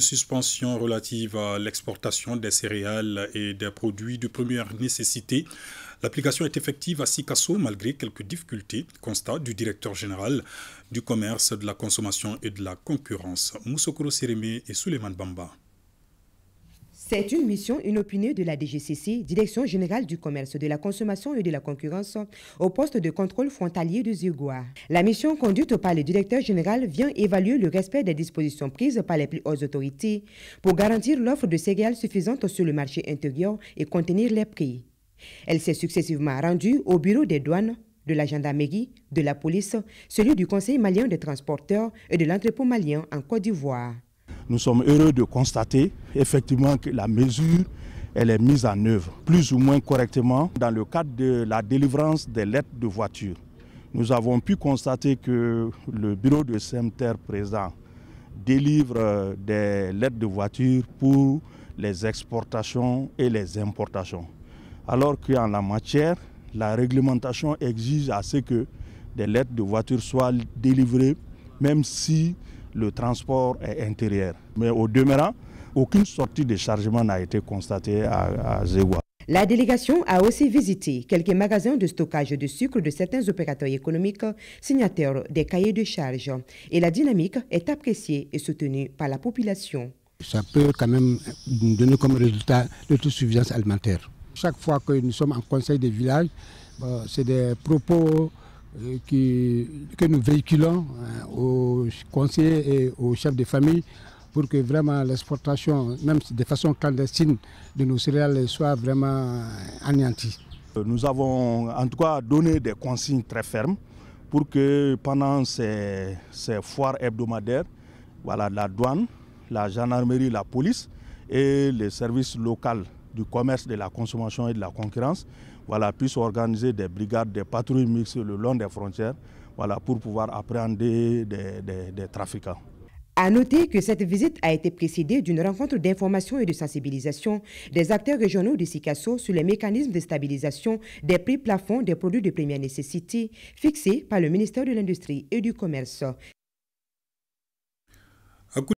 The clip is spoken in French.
suspension relative à l'exportation des céréales et des produits de première nécessité. L'application est effective à Sikasso malgré quelques difficultés, constat du directeur général du commerce, de la consommation et de la concurrence, Moussokoro Sérémé et Suleiman Bamba. C'est une mission inopinée de la DGCC, Direction générale du commerce, de la consommation et de la concurrence, au poste de contrôle frontalier de Zigua. La mission conduite par le directeur général vient évaluer le respect des dispositions prises par les plus hautes autorités pour garantir l'offre de céréales suffisante sur le marché intérieur et contenir les prix. Elle s'est successivement rendue au bureau des douanes, de l'agenda gendarmerie, de la police, celui du Conseil malien des transporteurs et de l'entrepôt malien en Côte d'Ivoire nous sommes heureux de constater effectivement que la mesure elle est mise en œuvre plus ou moins correctement dans le cadre de la délivrance des lettres de voiture. Nous avons pu constater que le bureau de SEMTER présent délivre euh, des lettres de voiture pour les exportations et les importations. Alors qu'en la matière, la réglementation exige à que des lettres de voiture soient délivrées, même si le transport est intérieur. Mais au demeurant, aucune sortie de chargement n'a été constatée à, à La délégation a aussi visité quelques magasins de stockage de sucre de certains opérateurs économiques signataires des cahiers de charges. Et la dynamique est appréciée et soutenue par la population. Ça peut quand même donner comme résultat de toute suffisance alimentaire. Chaque fois que nous sommes en conseil des villages, euh, c'est des propos euh, que nous véhiculons hein, aux conseillers et aux chefs de famille pour que vraiment l'exportation, même de façon clandestine, de nos céréales soit vraiment euh, anéantie. Euh, nous avons en tout cas donné des consignes très fermes pour que pendant ces, foires hebdomadaires, voilà, la douane, la gendarmerie, la police et les services locaux du commerce, de la consommation et de la concurrence, voilà, puisse organiser des brigades, des patrouilles mixtes le long des frontières, voilà, pour pouvoir appréhender des, trafiquants. A noter que cette visite a été précédée d'une rencontre d'information et de sensibilisation des acteurs régionaux du Sikasso sur les mécanismes de stabilisation des prix plafonds des produits de première nécessité fixés par le ministère de l'Industrie et du Commerce.